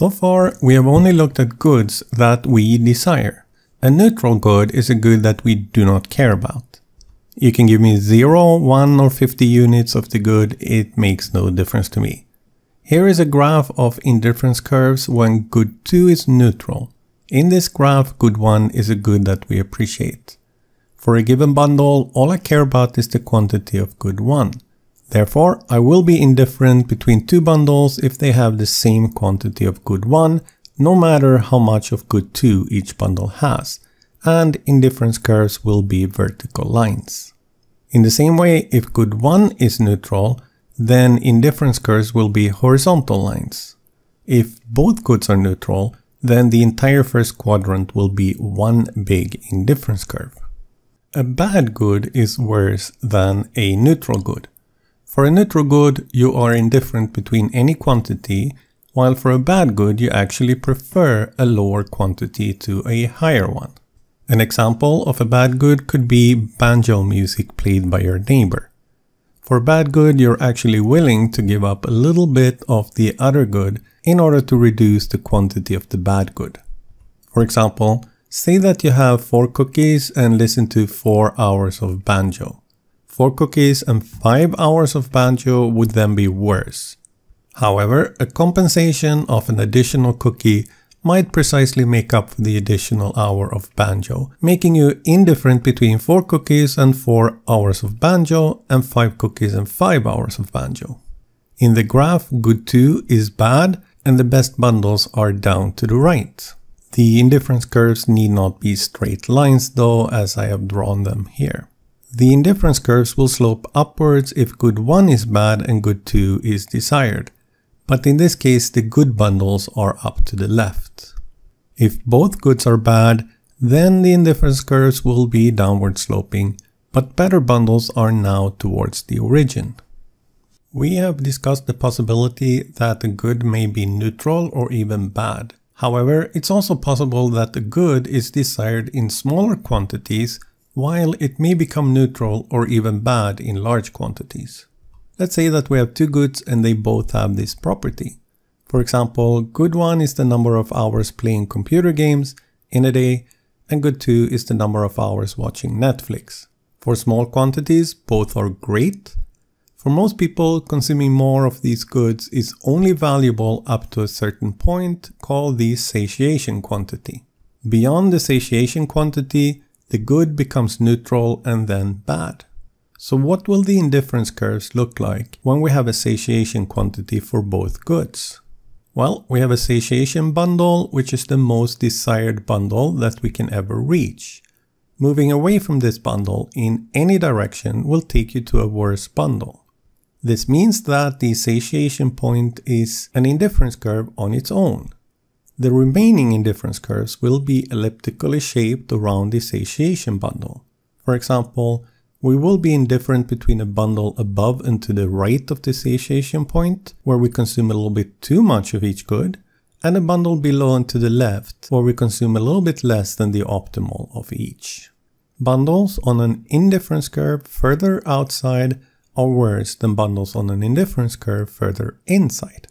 So far, we have only looked at goods that we desire. A neutral good is a good that we do not care about. You can give me 0, 1 or 50 units of the good, it makes no difference to me. Here is a graph of indifference curves when good 2 is neutral. In this graph, good 1 is a good that we appreciate. For a given bundle, all I care about is the quantity of good 1. Therefore, I will be indifferent between two bundles if they have the same quantity of good 1, no matter how much of good 2 each bundle has, and indifference curves will be vertical lines. In the same way, if good 1 is neutral, then indifference curves will be horizontal lines. If both goods are neutral, then the entire first quadrant will be one big indifference curve. A bad good is worse than a neutral good. For a neutral good, you are indifferent between any quantity, while for a bad good, you actually prefer a lower quantity to a higher one. An example of a bad good could be banjo music played by your neighbor. For bad good, you're actually willing to give up a little bit of the other good in order to reduce the quantity of the bad good. For example, say that you have 4 cookies and listen to 4 hours of banjo. 4 cookies and 5 hours of banjo would then be worse. However, a compensation of an additional cookie might precisely make up for the additional hour of banjo, making you indifferent between 4 cookies and 4 hours of banjo and 5 cookies and 5 hours of banjo. In the graph, good 2 is bad and the best bundles are down to the right. The indifference curves need not be straight lines though as I have drawn them here. The indifference curves will slope upwards if good 1 is bad and good 2 is desired. But in this case, the good bundles are up to the left. If both goods are bad, then the indifference curves will be downward sloping, but better bundles are now towards the origin. We have discussed the possibility that a good may be neutral or even bad. However, it's also possible that the good is desired in smaller quantities while it may become neutral or even bad in large quantities. Let's say that we have two goods and they both have this property. For example, good 1 is the number of hours playing computer games in a day and good 2 is the number of hours watching Netflix. For small quantities, both are great. For most people, consuming more of these goods is only valuable up to a certain point, called the satiation quantity. Beyond the satiation quantity, the good becomes neutral and then bad. So what will the indifference curves look like when we have a satiation quantity for both goods? Well, we have a satiation bundle, which is the most desired bundle that we can ever reach. Moving away from this bundle in any direction will take you to a worse bundle. This means that the satiation point is an indifference curve on its own. The remaining indifference curves will be elliptically shaped around the satiation bundle. For example, we will be indifferent between a bundle above and to the right of the satiation point, where we consume a little bit too much of each good, and a bundle below and to the left, where we consume a little bit less than the optimal of each. Bundles on an indifference curve further outside are worse than bundles on an indifference curve further inside.